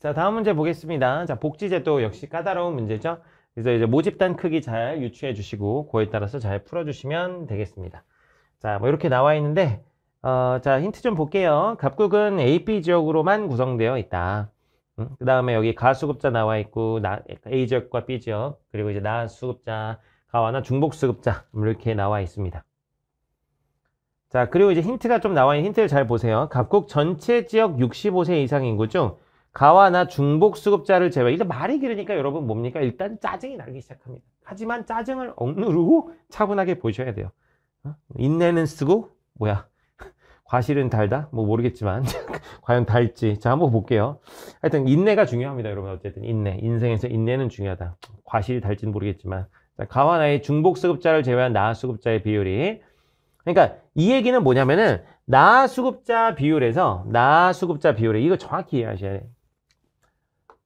자 다음 문제 보겠습니다 자 복지제도 역시 까다로운 문제죠 그래서 이제 모집단 크기 잘 유추해 주시고 그에 따라서 잘 풀어 주시면 되겠습니다 자뭐 이렇게 나와 있는데 어, 자 힌트 좀 볼게요 갑국은 a p 지역으로만 구성되어 있다 음, 그 다음에 여기 가수급자 나와 있고 나, A 지역과 B 지역 그리고 이제 나수급자 가와나 중복수급자 뭐 이렇게 나와 있습니다 자 그리고 이제 힌트가 좀 나와 있는 힌트를 잘 보세요 갑국 전체 지역 65세 이상 인구 중 가와나 중복 수급자를 제외 일단 말이 길으니까 여러분 뭡니까? 일단 짜증이 나기 시작합니다. 하지만 짜증을 억누르고 차분하게 보셔야 돼요. 어? 인내는 쓰고 뭐야 과실은 달다? 뭐 모르겠지만 과연 달지 자 한번 볼게요 하여튼 인내가 중요합니다 여러분 어쨌든 인내 인생에서 인내는 중요하다 과실이 달지는 모르겠지만 자, 가와나의 중복 수급자를 제외한 나 수급자의 비율이 그러니까 이 얘기는 뭐냐면은 나 수급자 비율에서 나 수급자 비율에 이거 정확히 이해하셔야 돼요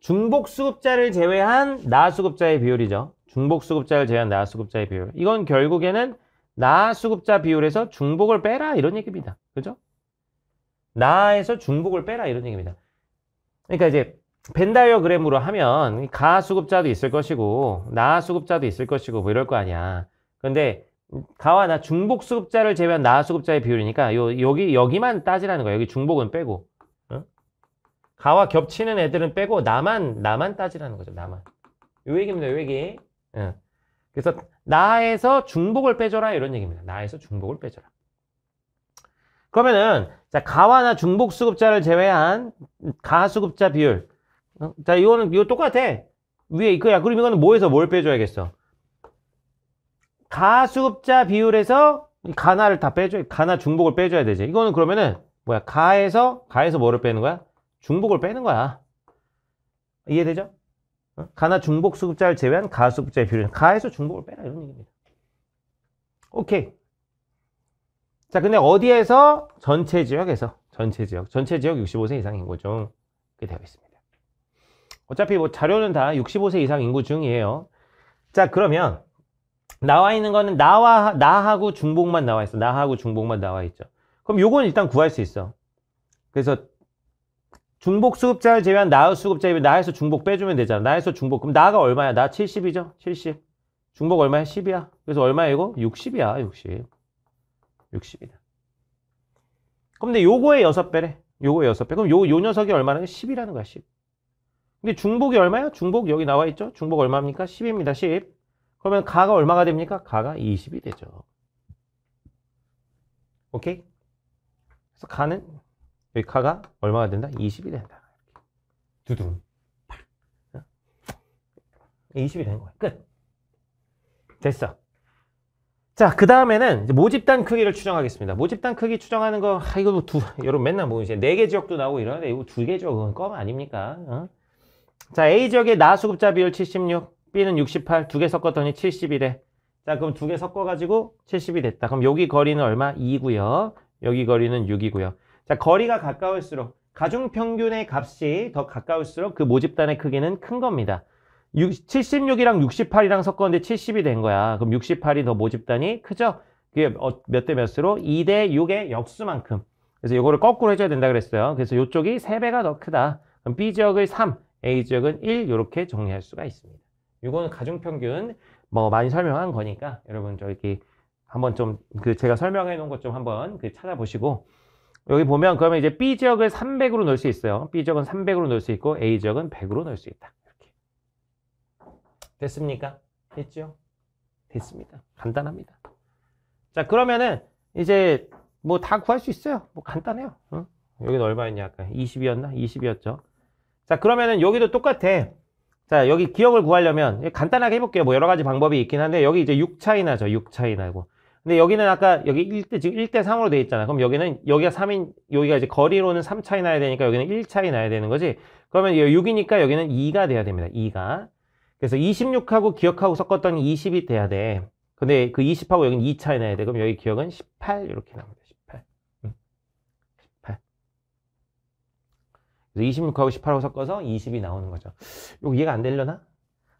중복 수급자를 제외한 나수급자의 비율이죠. 중복 수급자를 제외한 나수급자의 비율. 이건 결국에는 나수급자 비율에서 중복을 빼라 이런 얘기입니다. 그죠? 나에서 중복을 빼라 이런 얘기입니다. 그러니까 이제 벤다이어그램으로 하면 가수급자도 있을 것이고 나수급자도 있을 것이고 뭐 이럴 거 아니야. 그런데 가와 나 중복 수급자를 제외한 나수급자의 비율이니까 요 여기 여기만 따지라는 거야. 여기 중복은 빼고. 어? 가와 겹치는 애들은 빼고 나만 나만 따지라는 거죠. 나만. 요 얘기입니다. 요 얘기. 응. 예. 그래서 나에서 중복을 빼줘라 이런 얘기입니다. 나에서 중복을 빼줘라. 그러면은 자 가와나 중복 수급자를 제외한 가 수급자 비율. 어? 자 이거는 이거 똑같아. 위에 이거야. 그럼 이거는 뭐에서 뭘 빼줘야겠어? 가 수급자 비율에서 가나를 다 빼줘. 가나 중복을 빼줘야 되지. 이거는 그러면은 뭐야? 가에서 가에서 뭐를 빼는 거야? 중복을 빼는 거야. 이해되죠? 어? 가나 중복 수급자를 제외한 가 수급자의 비율. 은 가에서 중복을 빼라 이런 얘기입니다. 오케이. 자, 근데 어디에서? 전체 지역에서. 전체 지역. 전체 지역 65세 이상인 거 중. 그게 되어 있습니다. 어차피 뭐 자료는 다 65세 이상 인구 중이에요. 자, 그러면 나와 있는 거는 나와 나하고 중복만 나와 있어. 나하고 중복만 나와 있죠. 그럼 요건 일단 구할 수 있어. 그래서 중복 수급자를 제외한 나의 수급자 입에 나에서 중복 빼주면 되잖아. 나에서 중복. 그럼 나가 얼마야? 나 70이죠? 70. 중복 얼마야? 10이야. 그래서 얼마야 이거? 60이야. 60. 60이다. 그럼 근데 요거의 6배래. 요거의 6배. 그럼 요, 요 녀석이 얼마나 10이라는 거야. 10. 근데 중복이 얼마야? 중복 여기 나와 있죠? 중복 얼마입니까? 10입니다. 10. 그러면 가가 얼마가 됩니까? 가가 20이 되죠. 오케이? 그래서 가는 여기 카가 얼마가 된다? 20이 된다. 두둥. 20이 어? 된 거야. 끝. 됐어. 자, 그 다음에는 모집단 크기를 추정하겠습니다. 모집단 크기 추정하는 거, 아, 이거 뭐 두, 여러분 맨날 뭐 이제 네 개 지역도 나오고 이러는데 이거 두 개지역 그건 껌 아닙니까? 어? 자, A 지역의 나수급자 비율 76, B는 68, 두 개 섞었더니 71에. 자, 그럼 두 개 섞어가지고 70이 됐다. 그럼 여기 거리는 얼마? 2고요. 여기 거리는 6이고요. 자, 거리가 가까울수록 가중 평균의 값이 더 가까울수록 그 모집단의 크기는 큰 겁니다. 6, 76이랑 68이랑 섞었는데 70이 된 거야. 그럼 68이 더 모집단이 크죠? 그게 어, 몇대 몇으로? 2 대 6의 역수만큼. 그래서 이거를 거꾸로 해줘야 된다 그랬어요. 그래서 이쪽이 3배가 더 크다. 그럼 B 지역을 3, A 지역은 1 이렇게 정리할 수가 있습니다. 이거는 가중평균 뭐 많이 설명한 거니까 여러분 저기 한번 좀 그 제가 설명해 놓은 것 좀 한번 그 찾아보시고 여기 보면 그러면 이제 B 지역을 300으로 넣을 수 있어요. B 지역은 300으로 넣을 수 있고 A 지역은 100으로 넣을 수 있다. 이렇게 됐습니까? 됐죠? 됐습니다. 간단합니다. 자 그러면은 이제 뭐 다 구할 수 있어요. 뭐 간단해요. 응? 여기는 얼마였냐 아까 20이었나? 20이었죠. 자 그러면은 여기도 똑같아. 자 여기 기억을 구하려면 간단하게 해볼게요. 뭐 여러 가지 방법이 있긴 한데 여기 이제 6차이 나죠. 6차이 나고 근데 여기는 아까 여기 1대 지금 1대 3으로 돼 있잖아. 그럼 여기는 여기가 3인 여기가 이제 거리로는 3차이 나야 되니까 여기는 1차이 나야 되는 거지. 그러면 6이니까 여기는 2가 돼야 됩니다. 2가. 그래서 26하고 기억하고 섞었던 20이 돼야 돼. 근데 그 20하고 여기는 2차이 나야 돼. 그럼 여기 기억은 18 이렇게 나옵니다. 18. 18. 그래서 26하고 18하고 섞어서 20이 나오는 거죠. 이거 이해가 안 되려나?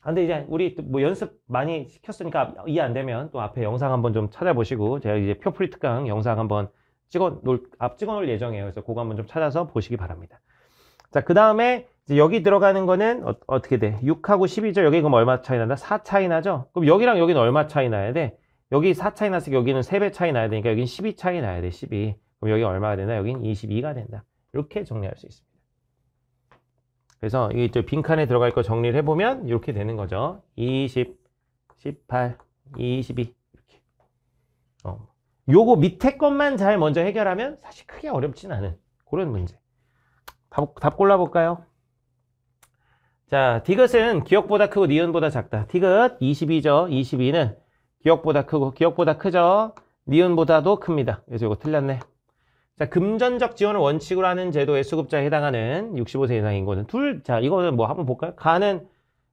아, 근데 이제 우리 뭐 연습 많이 시켰으니까 이해 안 되면 또 앞에 영상 한번 좀 찾아보시고 제가 이제 표프리 특강 영상 한번 찍어 놓을 앞 찍어 놓을 예정이에요. 그래서 그거 한번 좀 찾아서 보시기 바랍니다. 자, 그 다음에 이제 여기 들어가는 거는 어, 떻게 돼? 6하고 10이죠. 여기 그럼 얼마 차이 난다? 4 차이 나죠? 그럼 여기랑 여기는 얼마 차이 나야 돼? 여기 4 차이 나으 여기는 3배 차이 나야 되니까 여기는 12 차이 나야 돼. 12. 그럼 여기 얼마가 되나? 여기는 22가 된다. 이렇게 정리할 수 있습니다. 그래서 이저 빈칸에 들어갈 거 정리를 해보면 이렇게 되는 거죠. 20, 18, 22 이렇게. 어. 요거 밑에 것만 잘 먼저 해결하면 사실 크게 어렵진 않은 그런 문제. 답, 답 골라볼까요? 자, 디귿은 기억보다 크고 니은보다 작다. 디귿 22죠. 22는 기억보다 크고 기억보다 크죠. 니은보다도 큽니다. 그래서 이거 틀렸네. 자, 금전적 지원을 원칙으로 하는 제도의 수급자에 해당하는 65세 이상인 구는 둘, 자, 이거는 뭐 한번 볼까요? 가는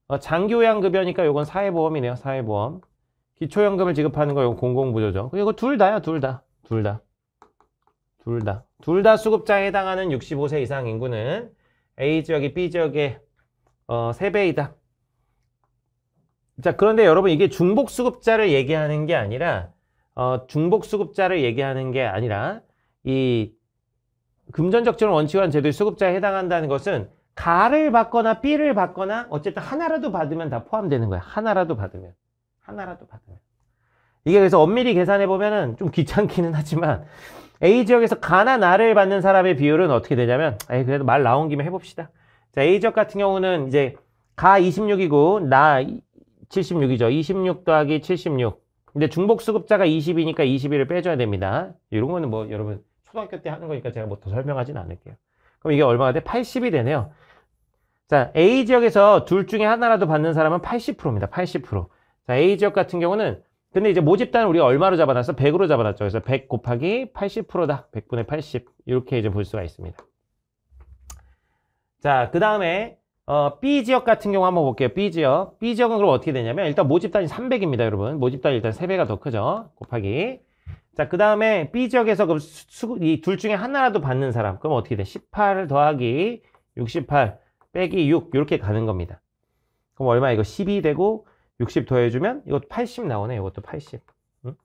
어, 장교양급여니까 이건 사회보험이네요, 사회보험. 기초연금을 지급하는 거 이건 공공부조죠. 그리고 둘다요둘 다. 둘 다. 둘 다. 둘 다 수급자에 해당하는 65세 이상 인구는 A지역이 B지역의 어, 3배이다. 자, 그런데 여러분 이게 중복 수급자를 얘기하는 게 아니라 어, 중복 수급자를 얘기하는 게 아니라 이 금전적절 원칙이라는 제도의 수급자에 해당한다는 것은 가를 받거나 B를 받거나 어쨌든 하나라도 받으면 다 포함되는 거야. 하나라도 받으면. 하나라도 받으면. 이게 그래서 엄밀히 계산해 보면은 좀 귀찮기는 하지만 A 지역에서 가나 나를 받는 사람의 비율은 어떻게 되냐면 에이 그래도 말 나온 김에 해봅시다. 자 A 지역 같은 경우는 이제 가 26이고 나 76이죠. 26 더하기 76. 근데 중복 수급자가 20이니까 21을 빼줘야 됩니다. 이런 거는 뭐 여러분 초등학교 때 하는 거니까 제가 뭐 더 설명하진 않을게요. 그럼 이게 얼마가 돼? 80이 되네요. 자, A 지역에서 둘 중에 하나라도 받는 사람은 80%입니다. 80%. 자, A 지역 같은 경우는 근데 이제 모집단을 우리가 얼마로 잡아놨어? 100으로 잡아놨죠. 그래서 100 곱하기 80%다. 100분의 80. 이렇게 이제 볼 수가 있습니다. 자, 그 다음에 어, B 지역 같은 경우 한번 볼게요. B 지역. B 지역은 그럼 어떻게 되냐면 일단 모집단이 300입니다, 여러분. 모집단이 일단 3배가 더 크죠. 곱하기 자, 그 다음에 B 지역에서 그이둘 중에 하나라도 받는 사람. 그럼 어떻게 돼? 18 더하기 68 빼기 6 이렇게 가는 겁니다. 그럼 얼마 이거 12 되고 60 더해주면 이것도 80 나오네. 이것도 80. 응?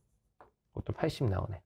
이것도 80 나오네.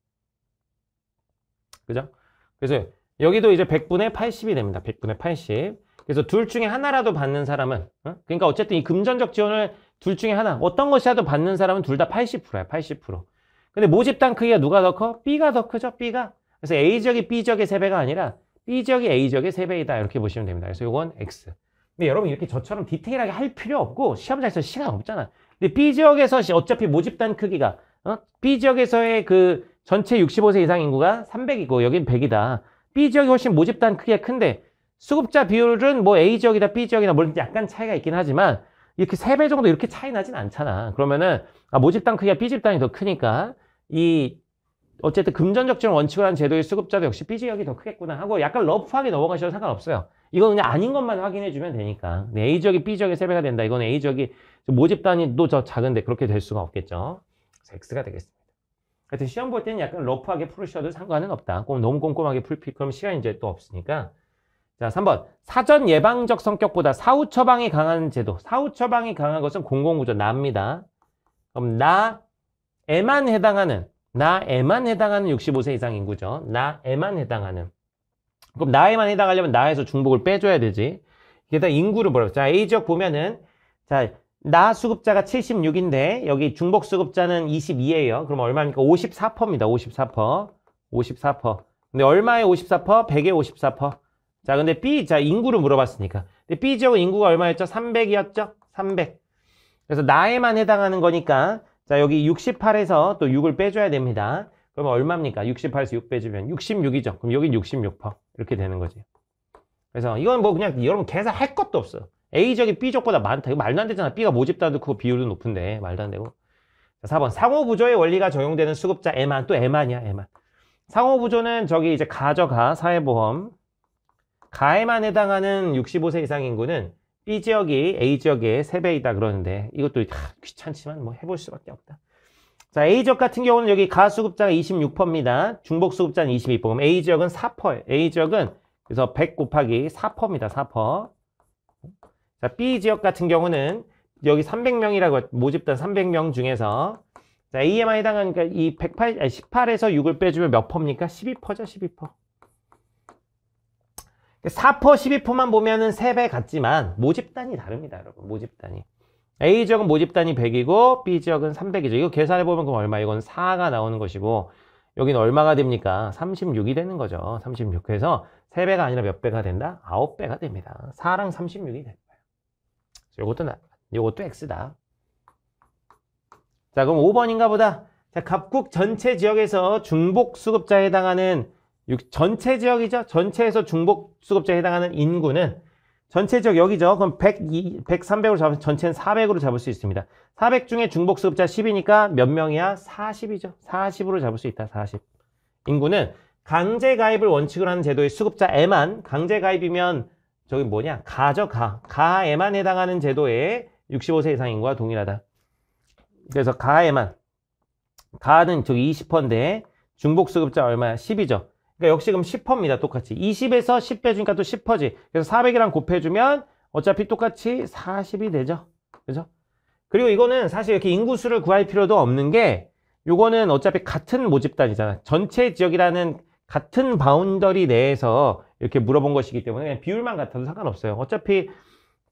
그죠? 그래서 여기도 이제 100분의 80이 됩니다. 100분의 80. 그래서 둘 중에 하나라도 받는 사람은 응? 그러니까 어쨌든 이 금전적 지원을 둘 중에 하나 어떤 것이라도 받는 사람은 둘 다 80%야. 80%. 근데 모집단 크기가 누가 더 커? B가 더 크죠? B가. 그래서 A지역이 B지역의 3배가 아니라 B지역이 A지역의 3배이다. 이렇게 보시면 됩니다. 그래서 이건 X. 근데 여러분 이렇게 저처럼 디테일하게 할 필요 없고 시험장에서 시간 없잖아. 근데 B지역에서 어차피 모집단 크기가 어? B지역에서의 그 전체 65세 이상 인구가 300이고 여긴 100이다. B지역이 훨씬 모집단 크기가 큰데 수급자 비율은 뭐 A지역이다 B지역이다 뭐 약간 차이가 있긴 하지만 이렇게 세 배 정도 이렇게 차이 나진 않잖아. 그러면은 아, 모집단 크기가 B집단이 더 크니까 이 어쨌든 금전적지원 원칙을 한 제도의 수급자도 역시 B 지역이 더 크겠구나 하고 약간 러프하게 넘어가셔도 상관없어요. 이건 그냥 아닌 것만 확인해주면 되니까. A 지역이 B 지역의 세배가 된다. 이건 A 지역이 모집단위도 저 작은데 그렇게 될 수가 없겠죠. X가 되겠습니다. 하여튼 시험 볼 때는 약간 러프하게 풀으셔도 상관은 없다. 너무 꼼꼼하게 풀, 그럼 시간이 이제 또 없으니까 자, 3번. 사전 예방적 성격보다 사후 처방이 강한 제도. 사후 처방이 강한 것은 공공구조 나입니다. 그럼 나에만 해당하는 나에만 해당하는 65세 이상 인구죠. 나에만 해당하는. 그럼 나에만 해당하려면 나에서 중복을 빼줘야 되지. 게다 인구를 보라고 자, A 지역 보면은 자, 나 수급자가 76인데 여기 중복 수급자는 22예요. 그럼 얼마입니까? 54%입니다. 54%. 54%. 근데 얼마에 54%? 100에 54%. 자, 근데 B, 자, 인구를 물어봤으니까. 근데 B 지역은 인구가 얼마였죠? 300이었죠? 300. 그래서 나에만 해당하는 거니까, 자, 여기 68에서 또 6을 빼줘야 됩니다. 그러면 얼마입니까? 68에서 6 빼주면 66이죠. 그럼 여긴 66%. 이렇게 되는 거지. 그래서 이건 뭐 그냥 여러분 계산할 것도 없어. A적이 B적보다 많다. 이거 말도 안 되잖아. B가 모집단도 크고 비율도 높은데. 말도 안 되고. 자, 4번. 상호구조의 원리가 적용되는 수급자 M만. 또 M만이야, M만. 상호구조는 저기 이제 가져가, 사회보험. 가에만 해당하는 65세 이상 인구는 B지역이 A지역의 3배이다 그러는데 이것도 귀찮지만 뭐 해볼 수밖에 없다. 자, A지역 같은 경우는 여기 가수급자가 26%입니다. 중복수급자는 22%. 퍼럼 A지역은 4%예요. A지역은 그래서 100 곱하기 4%입니다. 4%. 자, B지역 같은 경우는 여기 300명이라고 모집단 300명 중에서 자, A에만 해당하니까 이 108, 아니, 18에서 6을 빼주면 몇 퍼입니까? 12퍼죠, 12퍼. 4퍼, 12퍼만 보면은 3배 같지만 모집단이 다릅니다, 여러분. 모집단이. A 지역은 모집단이 100이고 B 지역은 300이죠. 이거 계산해 보면 그럼 얼마? 이건 4가 나오는 것이고 여기는 얼마가 됩니까? 36이 되는 거죠. 36. 그래서 3배가 아니라 몇 배가 된다? 9배가 됩니다. 4랑 36이 되 거예요. 요것도 요것도 X다. 자, 그럼 5번인가 보다. 자, 갑국 전체 지역에서 중복 수급자에 해당하는 전체 지역이죠. 전체에서 중복 수급자에 해당하는 인구는 전체 지역 여기죠. 그럼 100, 100 300으로 잡으면 전체는 400으로 잡을 수 있습니다. 400 중에 중복 수급자 10이니까 몇 명이야? 40이죠. 40으로 잡을 수 있다. 40. 인구는 강제 가입을 원칙으로 하는 제도의 수급자 에만 강제 가입이면 저기 뭐냐? 가죠. 가. 가에만 해당하는 제도에 65세 이상 인구와 동일하다. 그래서 가에만 가는 저기 20%인데 중복 수급자 얼마야? 10이죠. 그러니까 역시 그럼 10%입니다. 퍼 똑같이. 20에서 1 0빼 주니까 또 10%지. 퍼 그래서 400이랑 곱해주면 어차피 똑같이 40이 되죠. 그죠? 그리고 이거는 사실 이렇게 인구수를 구할 필요도 없는 게 요거는 어차피 같은 모집단이잖아. 전체 지역이라는 같은 바운더리 내에서 이렇게 물어본 것이기 때문에 비율만 같아도 상관없어요. 어차피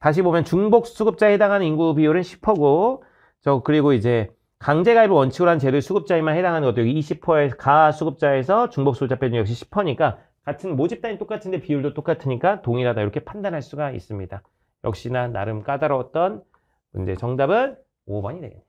다시 보면 중복 수급자에 해당하는 인구 비율은 10%고 저 그리고 이제 강제가입 을 원칙으로 한 재료 수급자에만 해당하는 것도 여기 2 0에가 수급자에서 중복 수급자편이 역시 10%니까 같은 모집 단이 똑같은데 비율도 똑같으니까 동일하다 이렇게 판단할 수가 있습니다. 역시나 나름 까다로웠던 문제 정답은 5번이 되겠네요.